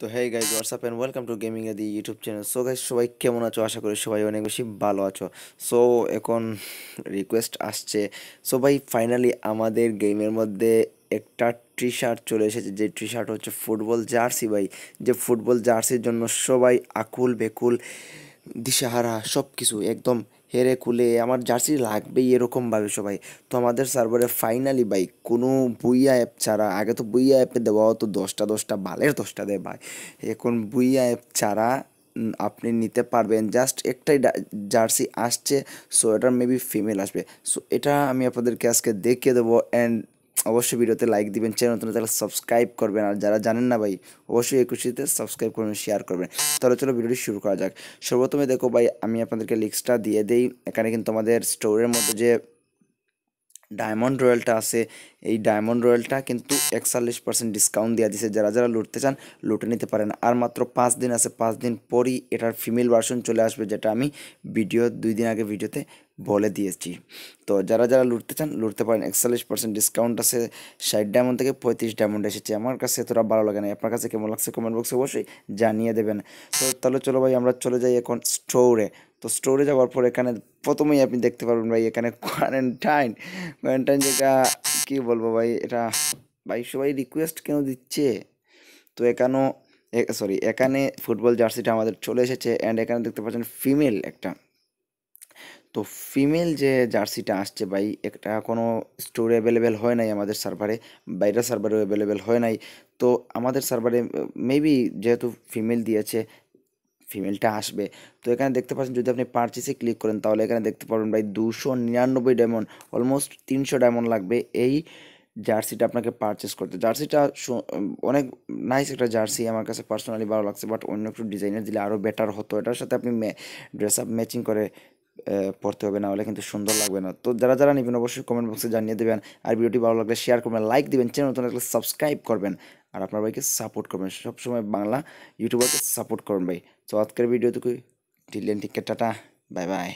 তো হ্যাঁ guys WhatsApp and welcome to gaming the YouTube channel so guys সবাই কেমন আছো আশা করি সবাই অনেক বেশি ভালো আছো সো এখন রিকোয়েস্ট আসছে সো ভাই ফাইনালি আমাদের গেমের মধ্যে একটা টি শার্ট চলে এসেছে যে টি শার্ট হচ্ছে ফুটবল জার্সি ভাই যে ফুটবল জার্সির জন্য সবাই আকুল বেকুল দিশাহারা সব কিছু একদম হেরে খুলে আমার জার্সি লাগবেই এরকমভাবে সবাই তো আমাদের সার্ভারে ফাইনালি ভাই কোনো বুইয়া অ্যাপ ছাড়া আগে তো বুইয়া অ্যাপে দেওয়া হতো দশটা দশটা বালের দশটা দেয় ভাই এখন বুইয়া অ্যাপ ছাড়া আপনি নিতে পারবেন জাস্ট একটাই জার্সি আসছে সো এটা মেবি ফিমেল আসবে সো এটা আমি আপনাদেরকে আজকে দেখিয়ে দেবো অ্যান্ড অবশ্যই ভিডিওতে লাইক দিবেন চ্যানেল নতুন তাহলে সাবস্ক্রাইব করবেন আর যারা জানেন না ভাই অবশ্যই একুশিতে সাবস্ক্রাইব করবেন শেয়ার করবেন তাহলে চলো ভিডিওটি শুরু করা যাক সর্বপ্রথমে দেখো ভাই আমি আপনাদেরকে লিঙ্কসটা দিয়ে দিই এখানে কিন্তু আমাদের স্টোরের মধ্যে যে ডায়মন্ড রয়্যালটা আছে এই ডায়মন্ড রয়্যালটা কিন্তু একচল্লিশ পার্সেন্ট ডিসকাউন্ট দেওয়া দিছে যারা যারা লুটতে চান লুটে নিতে পারেন আর মাত্র পাঁচ দিন আছে পাঁচ দিন পরই এটার ফিমেল ভার্সন চলে আসবে যেটা আমি ভিডিও দুই দিন আগে ভিডিওতে বলে দিয়েছি তো যারা যারা লুটতে চান লুটতে পারেন একচল্লিশ পার্সেন্ট ডিসকাউন্ট আছে ষাট ডায়মন্ড থেকে পঁয়ত্রিশ ডায়মন্ড এসেছে আমার কাছে এতটা ভালো লাগে না আপনার কাছে কেমন লাগছে কমেন্ট বক্সে অবশ্যই জানিয়ে দেবেন তো তাহলে চলো ভাই আমরা চলে যাই এখন স্টোরে তো স্টোরে যাওয়ার পর এখানে প্রথমেই আপনি দেখতে পারবেন ভাই এখানে কোয়ারেন্টাইন কোয়ারেন্টাইন যেটা কী বলবো ভাই এটা ভাই সবাই রিকোয়েস্ট কেন দিচ্ছে তো এখানেও সরি এখানে ফুটবল জার্সিটা আমাদের চলে এসেছে অ্যান্ড এখানে দেখতে পাচ্ছেন ফিমেল একটা তো ফিমেল যে জার্সিটা আসছে ভাই একটা কোনো স্টোরে অ্যাভেলেবেল হয় নাই আমাদের সার্ভারে বাইরের সার্ভারেও অ্যাভেলেবেল হয় নাই তো আমাদের সার্ভারে মেবি যেহেতু ফিমেল দিয়েছে ফিমেলটা আসবে তো এখানে দেখতে পাচ্ছেন যদি আপনি পারচেসে ক্লিক করেন তাহলে এখানে দেখতে পাবেন ভাই দুশো নিরানব্বই ডায়মন্ড অলমোস্ট তিনশো ডায়মন্ড লাগবে এই জার্সিটা আপনাকে পারচেস করতে জার্সিটা অনেক নাইস একটা জার্সি আমার কাছে পার্সোনালি ভালো লাগছে বাট অন্য একটু ডিজাইনের দিলে আরও বেটার হতো এটার সাথে আপনি ড্রেস আপ ম্যাচিং করে পড়তে হবে না হলে কিন্তু সুন্দর লাগবে না তো যারা যারা নেবেন অবশ্যই কমেন্ট বক্সে জানিয়ে দেবেন আর ভিডিওটি ভালো লাগলে শেয়ার করবেন লাইক দেবেন চ্যানেল নতুন লাগলে সাবস্ক্রাইব করবেন আর আপনার ভাইকে সাপোর্ট করবেন সবসময় বাংলা ইউটিউবারকে সাপোর্ট করবেন ভাই তো আজকের ভিডিওটুকুই টিলেন টিকেট টাটা বাই বাই